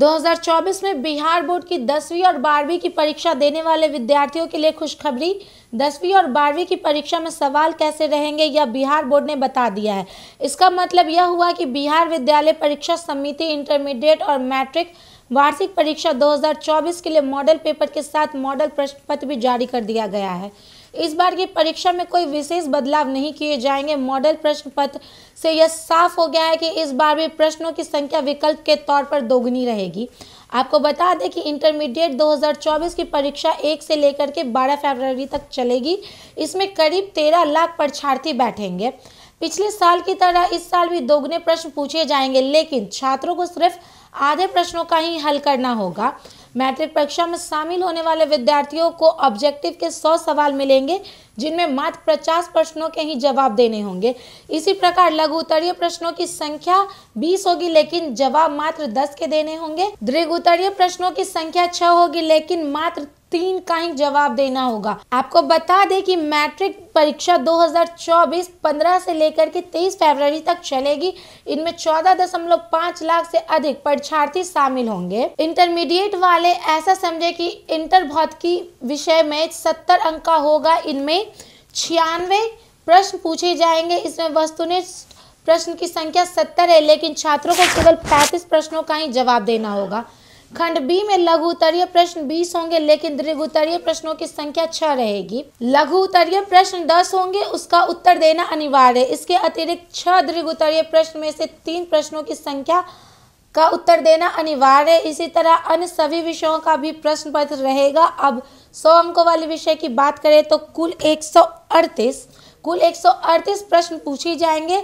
2024 में बिहार बोर्ड की दसवीं और बारहवीं की परीक्षा देने वाले विद्यार्थियों के लिए खुशखबरी दसवीं और बारहवीं की परीक्षा में सवाल कैसे रहेंगे यह बिहार बोर्ड ने बता दिया है इसका मतलब यह हुआ कि बिहार विद्यालय परीक्षा समिति इंटरमीडिएट और मैट्रिक वार्षिक परीक्षा 2024 के लिए मॉडल पेपर के साथ मॉडल प्रश्न पत्र भी जारी कर दिया गया है इस बार की परीक्षा में कोई विशेष बदलाव नहीं किए जाएंगे मॉडल प्रश्न पत्र से यह साफ हो गया है कि इस बार भी प्रश्नों की संख्या विकल्प के तौर पर दोगुनी रहेगी आपको बता दें कि इंटरमीडिएट 2024 की परीक्षा एक से लेकर के 12 फरवरी तक चलेगी इसमें करीब 13 लाख परीक्षार्थी बैठेंगे पिछले साल की तरह इस साल भी दोगुने प्रश्न पूछे जाएंगे लेकिन छात्रों को सिर्फ आधे प्रश्नों का ही हल करना होगा मैट्रिक परीक्षा में शामिल होने वाले विद्यार्थियों को ऑब्जेक्टिव के सौ सवाल मिलेंगे जिनमें मात्र पचास प्रश्नों के ही जवाब देने होंगे इसी प्रकार लघु उत्तरीय प्रश्नों की संख्या बीस होगी लेकिन जवाब मात्र दस के देने होंगे दीर्घ उत्तरीय प्रश्नों की संख्या छह होगी लेकिन मात्र तीन का ही जवाब देना होगा आपको बता दें कि मैट्रिक परीक्षा 2024 15 से लेकर के 23 फरवरी तक चलेगी इनमें चौदह दशमलव लाख से अधिक परीक्षार्थी शामिल होंगे इंटरमीडिएट वाले ऐसा समझे कि इंटर भौतिकी विषय में सत्तर अंक का होगा इनमें छियानवे प्रश्न पूछे जाएंगे इसमें वस्तुनिष्ठ प्रश्न की संख्या सत्तर है लेकिन छात्रों को केवल पैंतीस प्रश्नों का ही जवाब देना होगा खंड बी में लघु उत्तरीय प्रश्न बीस होंगे लेकिन दीर्घ उत्तरीय प्रश्नों की संख्या छह रहेगी लघु उत्तरीय प्रश्न दस होंगे उसका उत्तर देना अनिवार्य है इसके अतिरिक्त छह दीर्घ उत्तरीय प्रश्न में से तीन प्रश्नों की संख्या का उत्तर देना अनिवार्य है इसी तरह अन्य सभी विषयों का भी प्रश्न पत्र रहेगा अब सौ अंकों वाले विषय की बात करें तो कुल एक सौ अड़तीस कुल 138 प्रश्न पूछे जाएंगे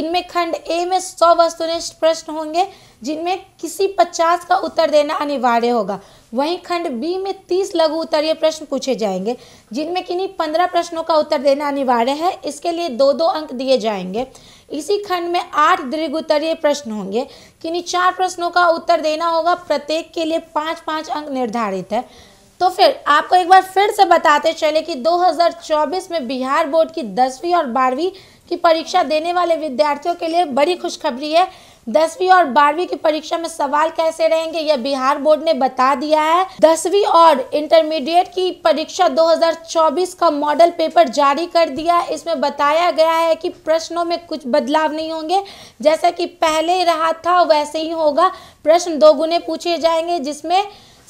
इनमें खंड ए में 100 वस्तुनिष्ठ प्रश्न होंगे जिनमें किसी 50 का उत्तर देना अनिवार्य होगा वहीं खंड बी में 30 लघु उत्तरीय प्रश्न पूछे जाएंगे जिनमें किन्हीं 15 प्रश्नों का उत्तर देना अनिवार्य है इसके लिए दो दो अंक दिए जाएंगे इसी खंड में आठ दीर्घ उत्तरीय प्रश्न होंगे किन्हीं चार प्रश्नों का उत्तर देना होगा प्रत्येक के लिए पाँच पाँच अंक निर्धारित है तो फिर आपको एक बार फिर से बताते चले कि 2024 में बिहार बोर्ड की दसवीं और बारहवीं की परीक्षा देने वाले विद्यार्थियों के लिए बड़ी खुशखबरी है दसवीं और बारहवीं की परीक्षा में सवाल कैसे रहेंगे यह बिहार बोर्ड ने बता दिया है दसवीं और इंटरमीडिएट की परीक्षा 2024 का मॉडल पेपर जारी कर दिया इसमें बताया गया है कि प्रश्नों में कुछ बदलाव नहीं होंगे जैसा कि पहले रहा था वैसे ही होगा प्रश्न दो गुने पूछे जाएंगे जिसमें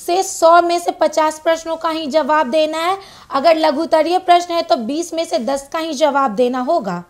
से 100 में से 50 प्रश्नों का ही जवाब देना है अगर लघुतरीय प्रश्न है तो 20 में से 10 का ही जवाब देना होगा